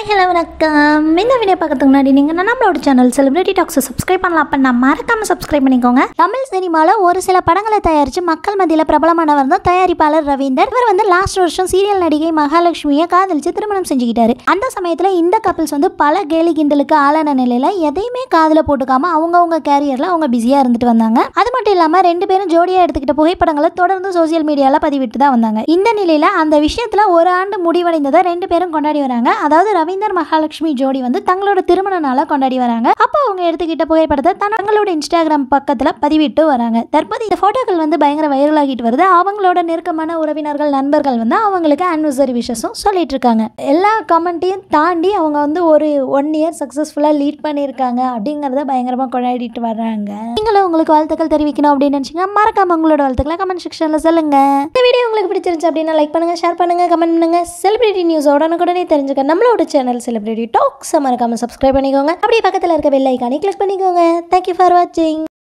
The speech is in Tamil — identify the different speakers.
Speaker 1: ஹாய் ஹலோ வணக்கம் இந்த வீடியோ பார்க்கறதுக்கு முன்னாடி நீங்கள் நம்மளோட சேனல் செலிபிரிட்டி டாக்ஸை சப்ஸ்கிரைப் பண்ணலாம் அப்படின்னா மறக்காமல் சப்ஸ்கிரைப் பண்ணிக்கோங்க தமிழ் சினிமாவில் ஒரு சில படங்களை தயாரித்து மக்கள் மத்தியில் பிரபலமானவர் தான் தயாரிப்பாளர் ரவீந்தர் இவர் வந்து லாஸ்ட் வருஷம் சீரியல் நடிகை மகாலட்சுமியை காதலிச்சு திருமணம் செஞ்சுக்கிட்டாரு அந்த சமயத்தில் இந்த கப்பிள்ஸ் வந்து பல கேலி கிண்டலுக்கு ஆளான நிலையில் எதையுமே காதில் போட்டுக்காமல் அவங்கவுங்க கேரியரில் அவங்க பிஸியாக இருந்துட்டு வந்தாங்க அது மட்டும் இல்லாமல் ரெண்டு பேரும் ஜோடியாக எடுத்துக்கிட்ட புகைப்படங்களை தொடர்ந்து சோசியல் மீடியாவில் பதிவிட்டு தான் வந்தாங்க இந்த நிலையில் அந்த விஷயத்தில் ஒரு ஆண்டு முடிவடைந்ததை ரெண்டு பேரும் கொண்டாடி வராங்க அதாவது ரவி கவிந்தர் மகாலட்சுமி ஜோடி வந்து தங்களோட திருமண நாளை கொண்டாடி வராங்க அப்போ அவங்க எடுத்துக்கிட்ட புகைப்படத்தை தங்களோட இன்ஸ்டாகிராம் பக்கத்தில் பதிவிட்டு வராங்க தற்போது இந்த ஃபோட்டோக்கள் வந்து பயங்கர வைரல் ஆகிட்டு வருது அவங்களோட நெருக்கமான உறவினர்கள் நண்பர்கள் வந்து அவங்களுக்கு அனிவர்சரி விஷஸும் சொல்லிட்டு இருக்காங்க எல்லா கமெண்ட்டையும் தாண்டி அவங்க வந்து ஒரு ஒன் இயர் சக்ஸஸ்ஃபுல்லாக லீட் பண்ணியிருக்காங்க அப்படிங்கிறத பயங்கரமாக கொண்டாடிட்டு வர்றாங்க நீங்களும் உங்களுக்கு வாழ்த்துக்கள் தெரிவிக்கணும் அப்படின்னு நினைச்சீங்க மறக்காம உங்களோட வாழ்த்துக்களை கமெண்ட் செக்ஷனில் சொல்லுங்க இந்த வீடியோ உங்களுக்கு பிடிச்சிருந்துச்சு அப்படின்னா லைக் பண்ணுங்க ஷேர் பண்ணுங்க கமெண்ட் பண்ணுங்கள் செலிபிரிட்டி நியூஸ் உடனுக்குடனே தெரிஞ்சுக்க நம்மளோட சேனல் செலிபிரிட்டி டாக்ஸ் மறக்காமல் சப்ஸ்கிரைப் பண்ணிக்கோங்க அப்படியே பக்கத்தில் இருக்க வெள்ளைக்கானே கிளிக் பண்ணிக்கோங்க தேங்க்யூ ஃபார் வாட்சிங்